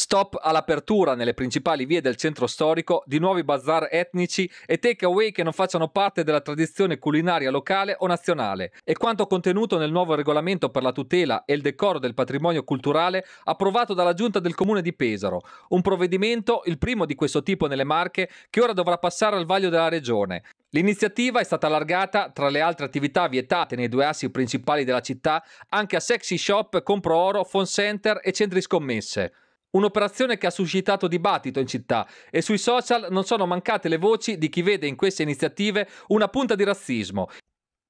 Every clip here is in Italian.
Stop all'apertura nelle principali vie del centro storico di nuovi bazar etnici e takeaway che non facciano parte della tradizione culinaria locale o nazionale. E quanto contenuto nel nuovo regolamento per la tutela e il decoro del patrimonio culturale approvato dalla Giunta del Comune di Pesaro. Un provvedimento, il primo di questo tipo nelle Marche, che ora dovrà passare al vaglio della Regione. L'iniziativa è stata allargata, tra le altre attività vietate nei due assi principali della città, anche a sexy shop, compro oro, phone center e centri scommesse. Un'operazione che ha suscitato dibattito in città e sui social non sono mancate le voci di chi vede in queste iniziative una punta di razzismo.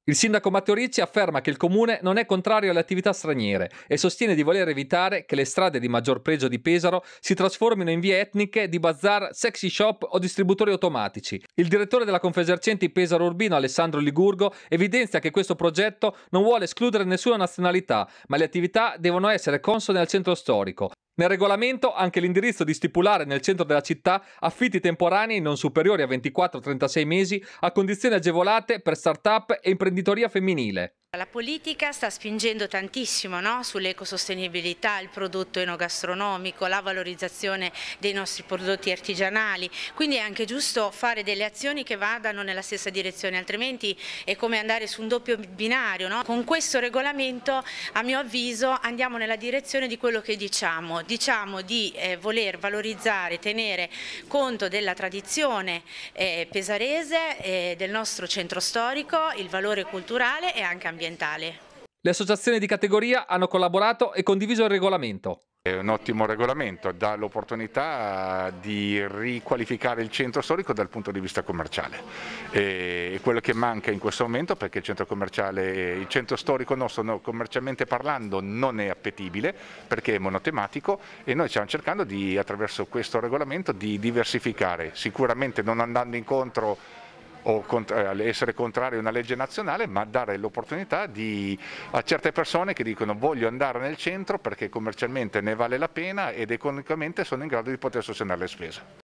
Il sindaco Matteo Ricci afferma che il comune non è contrario alle attività straniere e sostiene di voler evitare che le strade di maggior pregio di Pesaro si trasformino in vie etniche di bazar, sexy shop o distributori automatici. Il direttore della Confesercenti Pesaro Urbino Alessandro Ligurgo evidenzia che questo progetto non vuole escludere nessuna nazionalità, ma le attività devono essere consone al centro storico. Nel regolamento anche l'indirizzo di stipulare nel centro della città affitti temporanei non superiori a 24-36 mesi a condizioni agevolate per start-up e imprenditoria femminile. La politica sta spingendo tantissimo no? sull'ecosostenibilità, il prodotto enogastronomico, la valorizzazione dei nostri prodotti artigianali, quindi è anche giusto fare delle azioni che vadano nella stessa direzione, altrimenti è come andare su un doppio binario. No? Con questo regolamento a mio avviso andiamo nella direzione di quello che diciamo, diciamo di eh, voler valorizzare, tenere conto della tradizione eh, pesarese, eh, del nostro centro storico, il valore culturale e anche ambientale ambientale. Le associazioni di categoria hanno collaborato e condiviso il regolamento. È un ottimo regolamento, dà l'opportunità di riqualificare il centro storico dal punto di vista commerciale. E quello che manca in questo momento, perché il centro, il centro storico nostro, no, commercialmente parlando, non è appetibile, perché è monotematico e noi stiamo cercando di, attraverso questo regolamento di diversificare, sicuramente non andando incontro o eh, essere contrario a una legge nazionale, ma dare l'opportunità a certe persone che dicono voglio andare nel centro perché commercialmente ne vale la pena ed economicamente sono in grado di poter sostenere le spese.